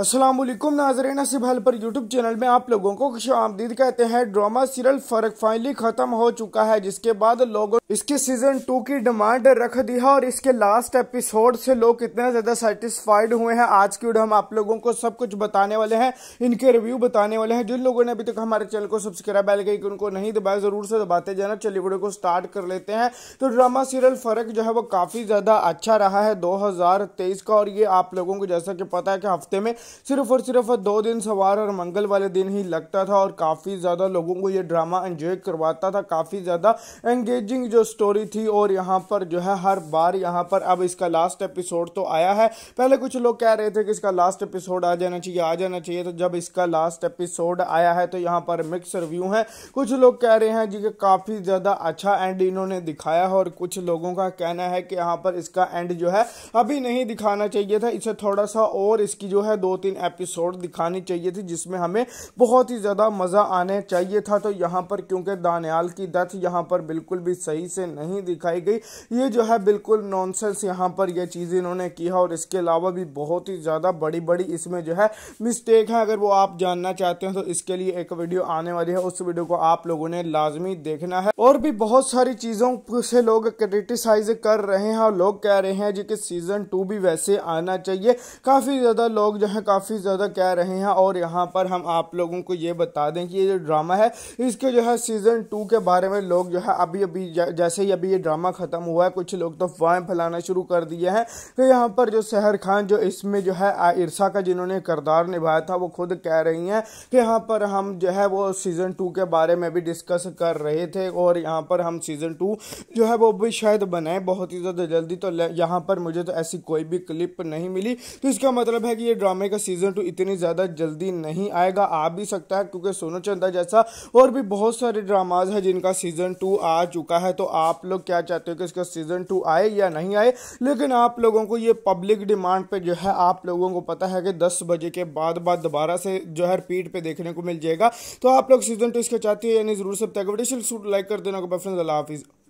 असलम नाजरीन नसीब हल पर यूट्यूब चैनल में आप लोगों को खुश आमदीद कहते हैं ड्रामा सीरियल फर्क फाइनली खत्म हो चुका है जिसके बाद लोगों इसके सीजन टू की डिमांड रख दी है और इसके लास्ट एपिसोड से लोग इतने ज्यादा सेटिस्फाइड हुए हैं आज की वीडियो हम आप लोगों को सब कुछ बताने वाले हैं इनके रिव्यू बताने वाले हैं जिन लोगों ने अभी तक हमारे चैनल को सब्सक्राइब बेल गई उनको नहीं दबाया जरूर से दबाते जाना चलिए वीडियो को स्टार्ट कर लेते हैं तो ड्रामा सीरियल फर्क जो है वो काफी ज्यादा अच्छा रहा है दो का और ये आप लोगों को जैसा कि पता है कि हफ्ते में सिर्फ और सिर्फ दो दिन सवार और मंगल वाले दिन ही लगता था और काफ़ी ज़्यादा लोगों को ये ड्रामा एंजॉय करवाता था काफ़ी ज़्यादा एंगेजिंग जो स्टोरी थी और यहाँ पर जो है हर बार यहाँ पर अब इसका लास्ट एपिसोड तो आया है पहले कुछ लोग कह रहे थे कि इसका लास्ट एपिसोड आ जाना चाहिए आ जाना चाहिए तो जब इसका लास्ट एपिसोड आया है तो यहाँ पर मिक्स रिव्यू है कुछ लोग कह रहे हैं जी काफ़ी ज़्यादा अच्छा एंड इन्होंने दिखाया है और कुछ लोगों का कहना है कि यहाँ पर इसका एंड जो है अभी नहीं दिखाना चाहिए था इसे थोड़ा सा और इसकी जो है दो तीन एपिसोड दिखानी चाहिए थी जिसमें हमें बहुत ही ज़्यादा मज़ा आने चाहिए था तो यहाँ पर क्योंकि दानियाल की डेथ यहाँ पर बिल्कुल भी सही से नहीं दिखाई गई ये जो है बिल्कुल नॉनसेंस यहाँ पर यह चीज़ इन्होंने की है और इसके अलावा भी बहुत ही ज़्यादा बड़ी बड़ी इसमें जो है मिस्टेक है अगर वो आप जानना चाहते हैं तो इसके लिए एक वीडियो आने वाली है उस वीडियो को आप लोगों ने लाजमी देखना है और भी बहुत सारी चीज़ों से लोग क्रिटिसाइज कर रहे हैं और लोग कह रहे हैं जी कि सीज़न टू भी वैसे आना चाहिए काफ़ी ज़्यादा लोग जो है हैं काफ़ी ज़्यादा कह रहे हैं और यहाँ पर हम आप लोगों को ये बता दें कि ये जो ड्रामा है इसके जो है सीज़न टू के बारे में लोग जो है अभी अभी जैसे ही अभी ये ड्रामा ख़त्म हुआ है कुछ लोग तो अफवाहें फैलाना शुरू कर दिए हैं कि यहाँ पर जो शहर खान जो इसमें जो है इरसा का जिन्होंने करदार निभाया था वो खुद कह रही हैं कि यहाँ पर हम जो है वो सीज़न टू के बारे में भी डिस्कस कर रहे थे और यहाँ पर हम सीज़न टू जो है वो भी शायद बनाए बहुत ही ज़्यादा जल्दी तो यहाँ पर मुझे तो ऐसी कोई भी क्लिप नहीं मिली तो इसका मतलब है कि ये ड्रामे का सीजन टू इतनी ज़्यादा जल्दी नहीं आएगा आ भी सकता है क्योंकि सोनू चंदा जैसा और भी बहुत सारे ड्रामाज है जिनका सीजन टू आ चुका है तो आप लोग क्या चाहते हो कि इसका सीजन टू आए या नहीं आए लेकिन आप लोगों को ये पब्लिक डिमांड पे जो है आप लोगों को पता है कि दस बजे के बाद बाद दोबारा से जो है रिपीट पे देखने को मिल जाएगा तो आप लोग सीजन टू इसका चाहते हो यानी जरूर सब तक लाइक कर देना हाफिज़